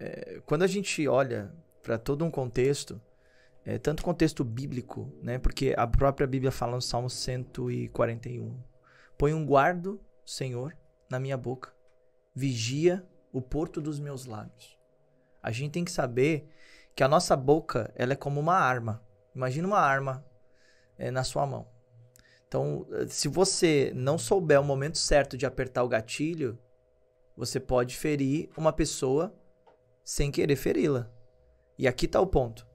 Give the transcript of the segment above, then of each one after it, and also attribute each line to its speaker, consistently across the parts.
Speaker 1: é, quando a gente olha para todo um contexto, é, tanto contexto bíblico, né? Porque a própria Bíblia fala no Salmo 141. Põe um guardo, Senhor, na minha boca. Vigia o porto dos meus lábios. A gente tem que saber que a nossa boca, ela é como uma arma. Imagina uma arma é, na sua mão. Então, se você não souber o momento certo de apertar o gatilho, você pode ferir uma pessoa sem querer feri-la. E aqui está o ponto.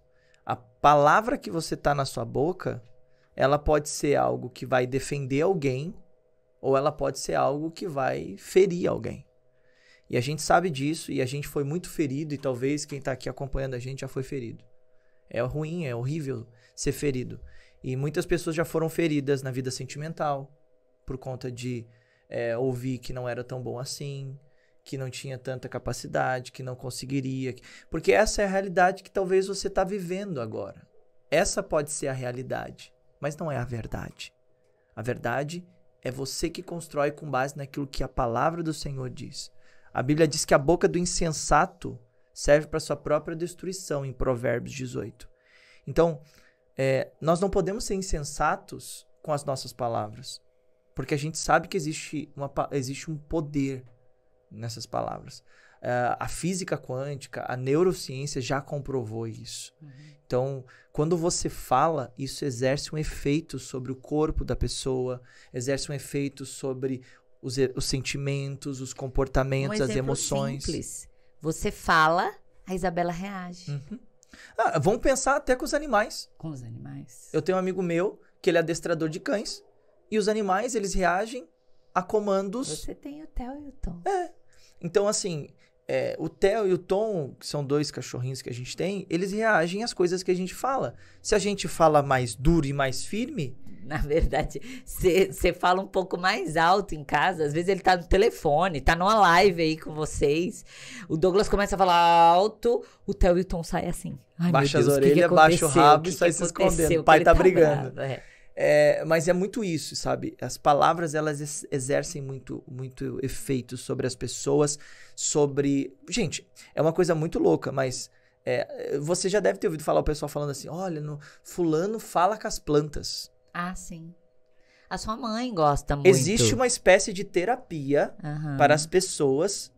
Speaker 1: A palavra que você tá na sua boca, ela pode ser algo que vai defender alguém ou ela pode ser algo que vai ferir alguém. E a gente sabe disso e a gente foi muito ferido e talvez quem está aqui acompanhando a gente já foi ferido. É ruim, é horrível ser ferido. E muitas pessoas já foram feridas na vida sentimental por conta de é, ouvir que não era tão bom assim, que não tinha tanta capacidade, que não conseguiria. Porque essa é a realidade que talvez você está vivendo agora. Essa pode ser a realidade, mas não é a verdade. A verdade é você que constrói com base naquilo que a palavra do Senhor diz. A Bíblia diz que a boca do insensato serve para sua própria destruição, em Provérbios 18. Então, é, nós não podemos ser insensatos com as nossas palavras, porque a gente sabe que existe, uma, existe um poder nessas palavras. Uh, a física quântica, a neurociência já comprovou isso. Uhum. Então, quando você fala, isso exerce um efeito sobre o corpo da pessoa, exerce um efeito sobre os, os sentimentos, os comportamentos, um as emoções. Simples. Você fala, a Isabela reage. Uhum. Ah, vamos pensar até com os animais. Com os animais. Eu tenho um amigo meu que ele é adestrador de cães e os animais eles reagem a comandos. Você tem o Theo e o Tom. É. Então, assim, é, o Theo e o Tom, que são dois cachorrinhos que a gente tem, eles reagem às coisas que a gente fala. Se a gente fala mais duro e mais firme. Na verdade, você fala um pouco mais alto em casa. Às vezes ele tá no telefone, tá numa live aí com vocês. O Douglas começa a falar alto, o Theo e o Tom saem assim. Ai, baixa Deus, as orelhas, baixa o rabo que e sai se escondendo. O pai tá, tá brigando. Bravo, é. É, mas é muito isso, sabe? As palavras elas exercem muito, muito efeito sobre as pessoas, sobre. Gente, é uma coisa muito louca, mas é, você já deve ter ouvido falar o pessoal falando assim: olha, no, fulano fala com as plantas. Ah, sim. A sua mãe gosta muito. Existe uma espécie de terapia uhum. para as pessoas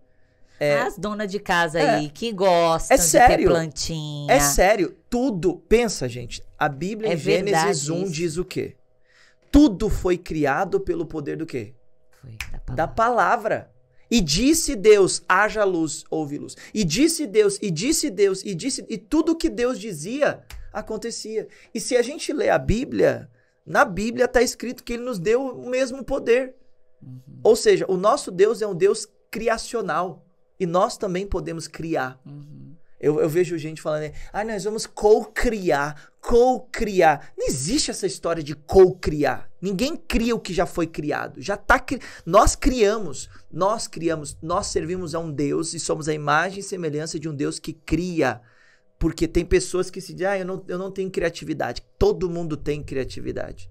Speaker 1: é, As donas de casa é, aí que gostam é sério, de ter plantinha. É sério, tudo. Pensa, gente. A Bíblia é em Gênesis 1 isso. diz o quê? Tudo foi criado pelo poder do quê? Foi da palavra. Da palavra. E disse Deus, haja luz, houve luz. E disse Deus, e disse Deus, e disse. E tudo que Deus dizia acontecia. E se a gente lê a Bíblia, na Bíblia está escrito que ele nos deu o mesmo poder. Uhum. Ou seja, o nosso Deus é um Deus criacional. E nós também podemos criar. Uhum. Eu, eu, vejo gente falando, ah, nós vamos co-criar, co-criar. Não existe essa história de co-criar. Ninguém cria o que já foi criado. Já tá cri... Nós criamos, nós criamos, nós servimos a um Deus e somos a imagem e semelhança de um Deus que cria. Porque tem pessoas que se dizem, ah, eu não, eu não tenho criatividade. Todo mundo tem criatividade.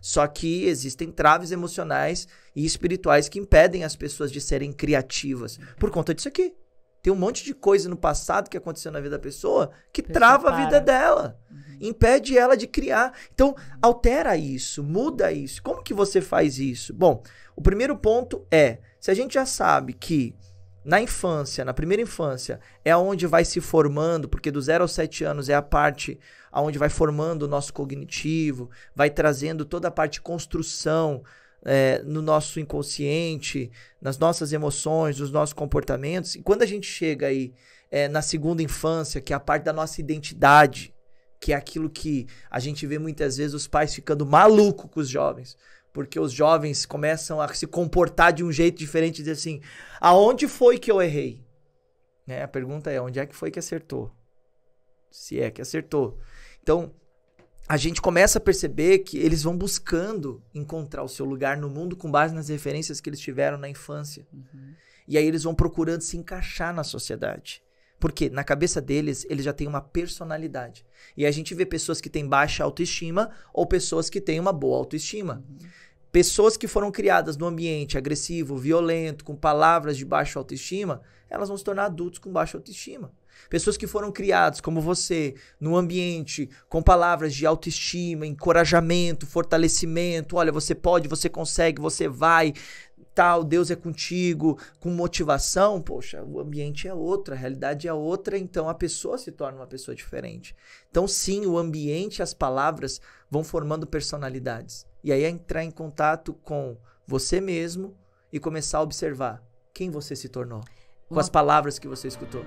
Speaker 1: Só que existem traves emocionais e espirituais que impedem as pessoas de serem criativas por conta disso aqui. Tem um monte de coisa no passado que aconteceu na vida da pessoa que pessoa trava para. a vida dela, uhum. impede ela de criar. Então, altera isso, muda isso. Como que você faz isso? Bom, o primeiro ponto é, se a gente já sabe que na infância, na primeira infância, é onde vai se formando, porque do 0 aos 7 anos é a parte onde vai formando o nosso cognitivo, vai trazendo toda a parte de construção é, no nosso inconsciente, nas nossas emoções, nos nossos comportamentos. E quando a gente chega aí é, na segunda infância, que é a parte da nossa identidade, que é aquilo que a gente vê muitas vezes os pais ficando maluco com os jovens porque os jovens começam a se comportar de um jeito diferente, dizer assim: aonde foi que eu errei? Né? A pergunta é: onde é que foi que acertou? Se é que acertou. Então, a gente começa a perceber que eles vão buscando encontrar o seu lugar no mundo com base nas referências que eles tiveram na infância. Uhum. E aí eles vão procurando se encaixar na sociedade. Porque na cabeça deles, eles já têm uma personalidade. E a gente vê pessoas que têm baixa autoestima ou pessoas que têm uma boa autoestima. Uhum. Pessoas que foram criadas num ambiente agressivo, violento, com palavras de baixa autoestima, elas vão se tornar adultos com baixa autoestima. Pessoas que foram criadas, como você, num ambiente com palavras de autoestima, encorajamento, fortalecimento, olha, você pode, você consegue, você vai, tal, Deus é contigo, com motivação, poxa, o ambiente é outro, a realidade é outra, então a pessoa se torna uma pessoa diferente. Então, sim, o ambiente e as palavras vão formando personalidades. E aí é entrar em contato com você mesmo e começar a observar quem você se tornou, com as palavras que você escutou.